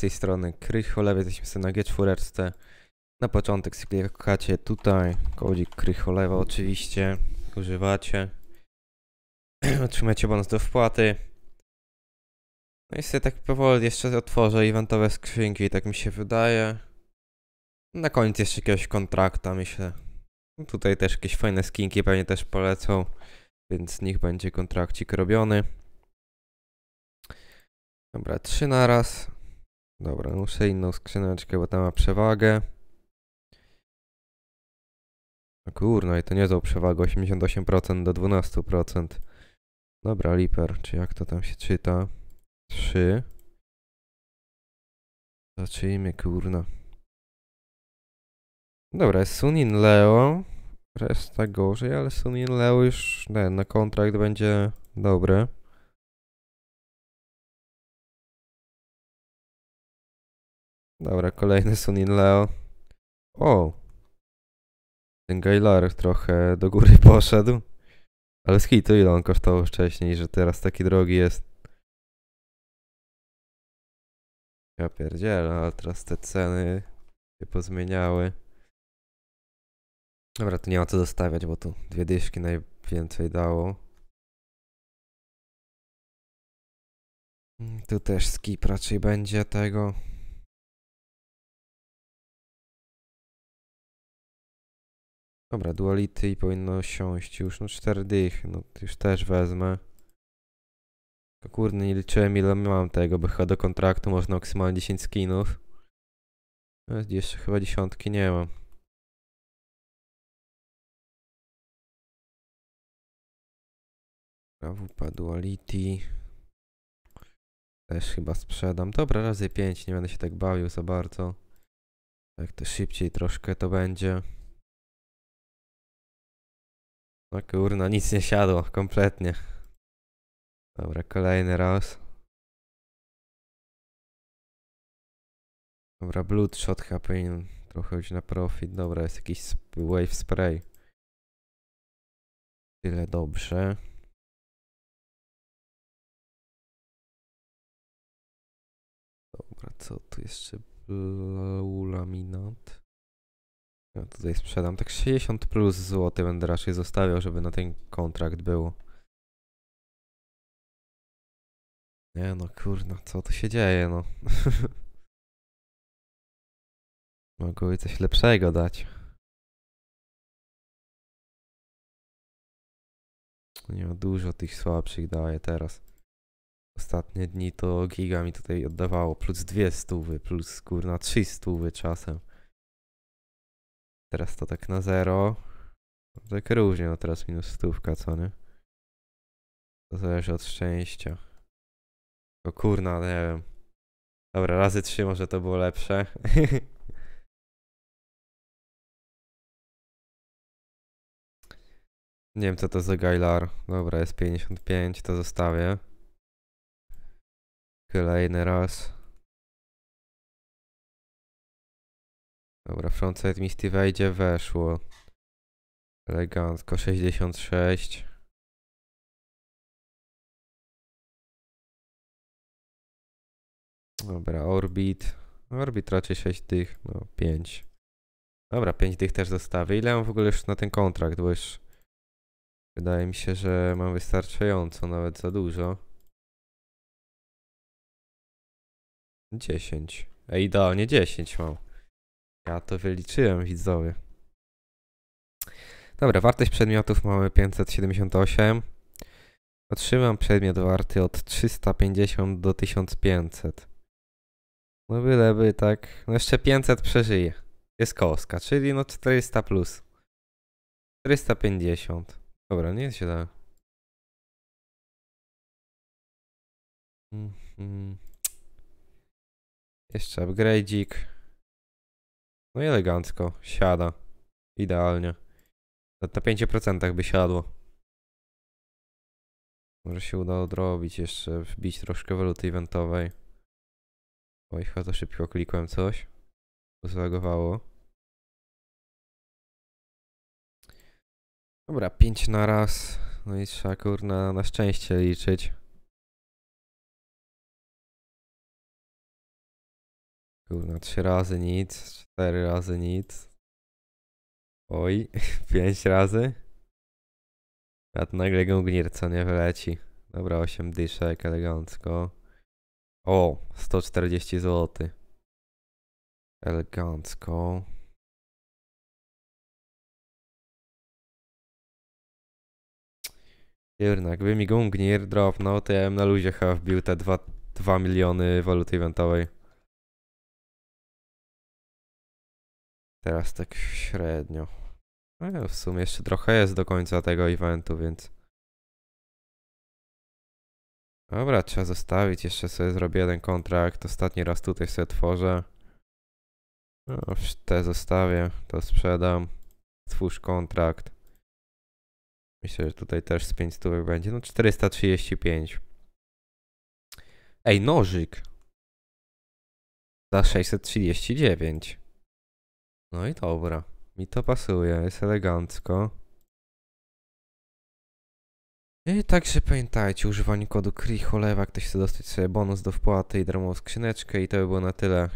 z tej strony Krycholew, jesteśmy sobie na G4. Na początek klikacie tutaj, kodzik Krycholewa oczywiście, używacie. Otrzymacie bonus do wpłaty. No i sobie tak powoli jeszcze otworzę eventowe skrzynki, tak mi się wydaje. Na koniec jeszcze jakiegoś kontrakta, myślę. No tutaj też jakieś fajne skinki pewnie też polecą, więc niech będzie kontrakcik robiony. Dobra, trzy na raz. Dobra, muszę inną skrzyneczkę, bo ta ma przewagę. No kurno, i to niezłą przewagę, 88% do 12%. Dobra, Liper, czy jak to tam się czyta? 3. Zacznijmy, kurna. Dobra, Sunin Leo. Reszta gorzej, ale Sunin Leo już nie, na kontrakt będzie dobry. Dobra, kolejny Sunin Leo. O! Ten Galar trochę do góry poszedł. Ale z hitu ile on kosztował wcześniej, że teraz taki drogi jest. Ja pierdzielę, ale teraz te ceny się pozmieniały. Dobra, tu nie ma co dostawiać, bo tu dwie dyszki najwięcej dało. Mm, tu też skip raczej będzie tego. Dobra, duality powinno siąść już. No 4 dych, no już też wezmę. Kurde, nie liczyłem ile mam tego, bo chyba do kontraktu można maksymalnie 10 skinów. No, jeszcze chyba dziesiątki nie mam. Wupa Duality. Też chyba sprzedam. Dobra, razy 5, nie będę się tak bawił za bardzo. Tak to szybciej troszkę to będzie. No kurna, nic nie siadło, kompletnie. Dobra, kolejny raz. Dobra, Bloodshot chyba powinien trochę już na profit. Dobra, jest jakiś sp Wave Spray. Tyle dobrze. Dobra, co tu jeszcze? laminat. No tutaj sprzedam. Tak 60 plus złoty będę raczej zostawiał, żeby na ten kontrakt był. Nie no, kurna, co tu się dzieje, no. Mogłoby coś lepszego dać. Nie ma no, dużo tych słabszych daje teraz. Ostatnie dni to giga mi tutaj oddawało, plus dwie stówy, plus kurna trzy stówy czasem. Teraz to tak na zero. Tak różnie, no teraz minus stówka, co nie? To zależy od szczęścia. O kurna, nie wiem. Dobra, razy trzy może to było lepsze. nie wiem co to za Gailar. Dobra, jest 55, to zostawię. Kolejny raz. Dobra, frontside Misty wejdzie, weszło. Elegancko, 66. Dobra, Orbit. Orbit raczej 6 dych, no 5. Dobra, 5 dych też zostawię. Ile mam w ogóle już na ten kontrakt, bo już wydaje mi się, że mam wystarczająco, nawet za dużo. 10. Ej, idealnie 10 mam. Ja to wyliczyłem, widzowie. Dobra, wartość przedmiotów mamy 578. Otrzymam przedmiot warty od 350 do 1500. No byleby tak, no jeszcze 500 przeżyje. Jest koska, czyli no 400 plus. 450. Dobra, nie się da. Mhm. Jeszcze upgrade'ik. No i elegancko, siada. Idealnie. Na 5% by siadło. Może się uda odrobić jeszcze, wbić troszkę waluty eventowej. Oj, chyba to szybko klikłem coś. Zlagowało. Dobra, 5 na raz. No i trzeba kurna na szczęście liczyć. Kurna, 3 razy nic, 4 razy nic. Oj, 5 razy. A to nagle gungnir, co nie wyleci. Dobra, 8 dyszek, elegancko. O, 140 zł. Elegancko. Jednak, gdyby mi Gungnir dropnął, to ja bym na luzie chyba wbił te 2 miliony waluty eventowej. Teraz tak średnio. No w sumie jeszcze trochę jest do końca tego eventu, więc... Dobra, trzeba zostawić. Jeszcze sobie zrobię jeden kontrakt. Ostatni raz tutaj sobie tworzę. No, te zostawię, to sprzedam. Twórz kontrakt. Myślę, że tutaj też z 500 będzie. No 435. Ej, nożyk! Za 639. No i dobra. Mi to pasuje, jest elegancko. I także pamiętajcie, używanie kodu KRIHOLEWA, ktoś chce dostać sobie bonus do wpłaty i darmową skrzyneczkę i to by było na tyle.